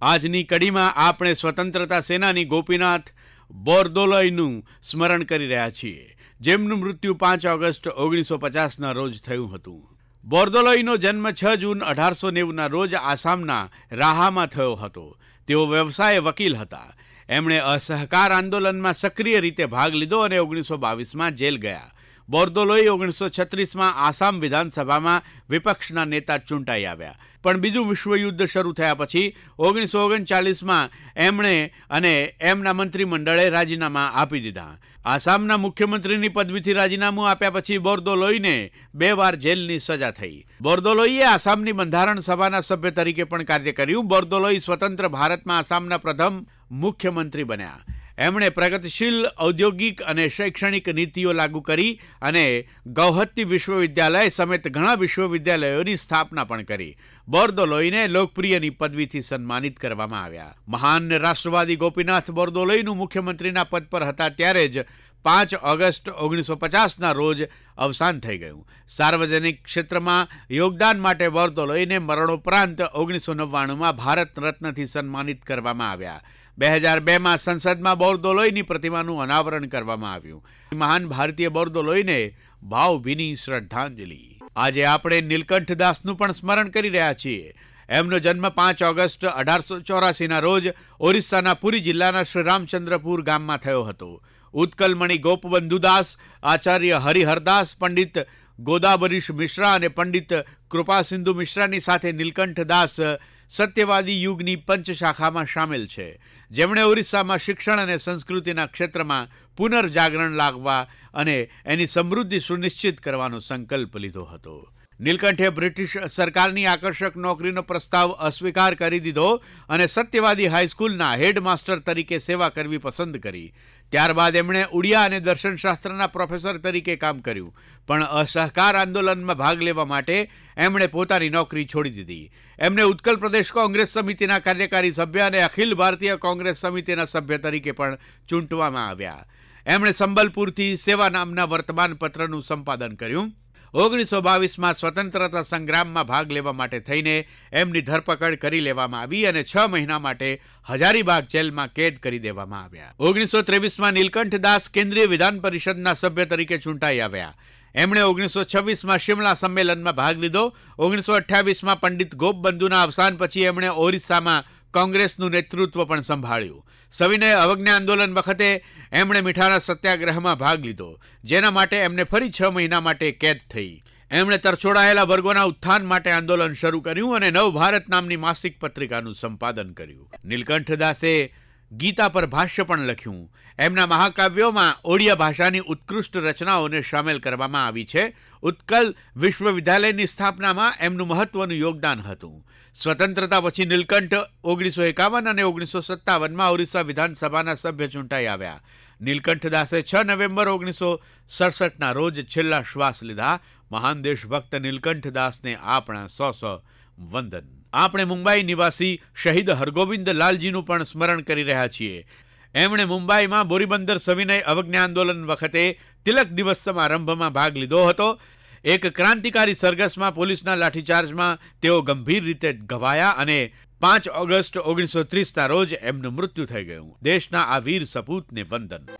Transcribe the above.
આજની કડીમાં આપણે સ્વતંત્રતા સેનાની ગોપીનાથ બોર્ડોલયનું સ્મરણ કરી રહ્યા છીએ જેમનું મૃત્યુ 5 ઓગસ્ટ 1950 ના રોજ થયું હતું બોર્ડોલયનો જન્મ 6 જૂન 1890 ના રોજ આસામના રાહામાં થયો હતો તેઓ વ્યવસાયે વકીલ હતા એમણે અસહકાર આંદોલનમાં સક્રિય રીતે ભાગ લીધો અને 1922 માં જેલ ગયા બોરડોલોય 1936 માં આસામ વિધાનસભામાં વિપક્ષના નેતા ચૂંટાઈ આવ્યા પણ બીજું વિશ્વયુદ્ધ શરૂ થયા પછી 1939 માં એમણે અને એમના મંત્રીમંડળે રાજીનામું આપી દીધા આસામના મુખ્યમંત્રીની પદવીથી રાજીનામું આપ્યા પછી બોરડોલોયને બે વાર જેલની સજા થઈ બોરડોલોયે આસામની બંધારણ સભાના સભ્ય તરીકે પણ કાર્ય કર્યું બોરડોલોય સ્વતંત્ર ભારતમાં આસામના પ્રથમ મુખ્યમંત્રી બન્યા એમણે પ્રગતિશીલ ઔદ્યોગિક અને શૈક્ષણિક નીતિઓ લાગુ કરી અને ગૌહતટી વિશ્વવિદ્યાલય સહિત ઘણા વિશ્વવિદ્યાલયોની સ્થાપના પણ કરી બર્દોલોઈને લોકપ્રિયની પદવીથી સન્માનિત કરવામાં આવ્યા મહાન રાષ્ટ્રવાદી ગોપીનાથ બર્દોલોઈનું મુખ્યમંત્રીના પદ પર હતા ત્યારે જ 5 ઓગસ્ટ 1950 ના રોજ અવસાન થઈ ગયું. જાહેર ક્ષેત્રમાં યોગદાન માટે બોર્ડરો લઈને મરણોપ્રાંત 1999 માં ભારત રત્નથી સન્માનિત કરવામાં આવ્યા. 2002 માં સંસદમાં બોર્ડરો લઈને પ્રતિમાનું અનાવરણ કરવામાં આવ્યું. મહાન ભારતીય બોર્ડરો લઈને ભાવવિની શ્રદ્ધાંજલિ. આજે આપણે નીલકંઠદાસનું પણ સ્મરણ કરી રહ્યા છીએ. એમનો જન્મ 5 ઓગસ્ટ 1884 ના રોજ ઓરિસ્સાના પુરી જિલ્લાના શ્રી रामचंद्रપુર ગામમાં થયો હતો. ઉત્કલમણી ગોપબંધુદાસ આચાર્ય હરિહરદાસ પંડિત ગોદાબરીશ મિશ્રા અને પંડિત કૃપાસિંધુ મિશ્રાની સાથે નીલકંઠદાસ સત્યવાદી યુગની પંચશાખામાં સામેલ છે જેમણે ઓરિસ્સામાં શિક્ષણ અને સંસ્કૃતિના ક્ષેત્રમાં પુનર્જાગરણ લાગવા અને એની સમૃદ્ધિ સુનિશ્ચિત કરવાનો સંકલ્પ લીધો હતો નિલકંઠે બ્રિટિશ સરકારની આકર્ષક નોકરીનો પ્રસ્તાવ અસ્વીકાર કરી દીધો અને સત્યવાદી હાઈસ્કૂલના હેડમાસ્ટર તરીકે સેવા કરવી પસંદ કરી. ત્યારબાદ એમણે ઉડિયા અને દર્શનશાસ્ત્રના પ્રોફેસર તરીકે કામ કર્યું, પણ અસહકાર આંદોલનમાં ભાગ લેવા માટે એમણે પોતાની નોકરી છોડી દીધી. એમણે ઉત્કલ પ્રદેશ કોંગ્રેસ સમિતિના કાર્યકારી સભ્ય અને अखिल ભારતીય કોંગ્રેસ સમિતિના સભ્ય તરીકે પણ ચૂંટવામાં આવ્યા. એમણે સંબલપુરથી સેવા નામના વર્તમાનપત્રનું સંપાદન કર્યું. 1922 માં સ્વતંત્રતા સંગ્રામ માં ભાગ લેવા માટે થઈને એમની ધરપકડ કરી લેવામાં આવી અને 6 મહિના માટે હજારી બાગ જેલ માં કેદ કરી દેવામાં આવ્યા 1923 માં નીલકંઠ દાસ કેન્દ્રીય વિધાન પરિષદ ના સભ્ય તરીકે ચૂંટાઈ આવ્યા એમણે 1926 માં શિમલા સંમેલન માં ભાગ લીધો 1928 માં પંડિત ગોપ બંદુના અવસાન પછી એમણે ઓરિસ્સા માં कांग्रेस નું નેતૃત્વ પણ સંભાળ્યું સવિનય અવજ્ઞા আন্দোলন વખતે એમણે મીઠાના સત્યાગ્રહમાં ભાગ લીધો જેના માટે એમને ફરી 6 મહિના માટે કેદ થઈ એમણે તરછોડાયેલા વર્ગોના ઉથાન માટે આંદોલન શરૂ કર્યું અને નવ ભારત નામની માસિક પત્રિકાનું સંપાદન કર્યું નીલકંઠ દાસે ગીતા પર ભાષ્ય પણ લખ્યું એમના મહાકાવ્યોમાં ઓડિયા ભાષાની ઉત્કૃષ્ટ રચનાઓને સામેલ કરવામાં આવી છે ઉત્કલ વિશ્વવિદ્યાલયની સ્થાપનામાં એમનું મહત્વનું યોગદાન હતું સ્વતંત્રતા પછી નીલકંઠ ઓગણીસો એકાવન અને ઓગણીસો સત્તાવનમાં ઓરિસ્સા વિધાનસભાના સભ્ય ચૂંટાઈ આવ્યા નીલકંઠદાસે છ નવેમ્બર ઓગણીસો સડસઠના રોજ છેલ્લા શ્વાસ લીધા મહાન દેશભક્ત નીલકંઠદાસને આપણા સો સો વંદન આપણે મુંબઈ નિવાસી શહીદ હરગોવિંદ લાલજીનું પણ સ્મરણ કરી રહ્યા છીએ એમણે મુંબઈમાં બોરીબંદર સવિનય અવજ્ઞા આંદોલન વખતે તિલક દિવસ સમારંભમાં ભાગ લીધો હતો એક ક્રાંતિકારી સરઘસમાં પોલીસના લાઠીચાર્જમાં તેઓ ગંભીર રીતે ઘવાયા અને પાંચ ઓગસ્ટ ઓગણીસો ત્રીસના રોજ એમનું મૃત્યુ થઈ ગયું દેશના આ વીર સપૂતને વંદન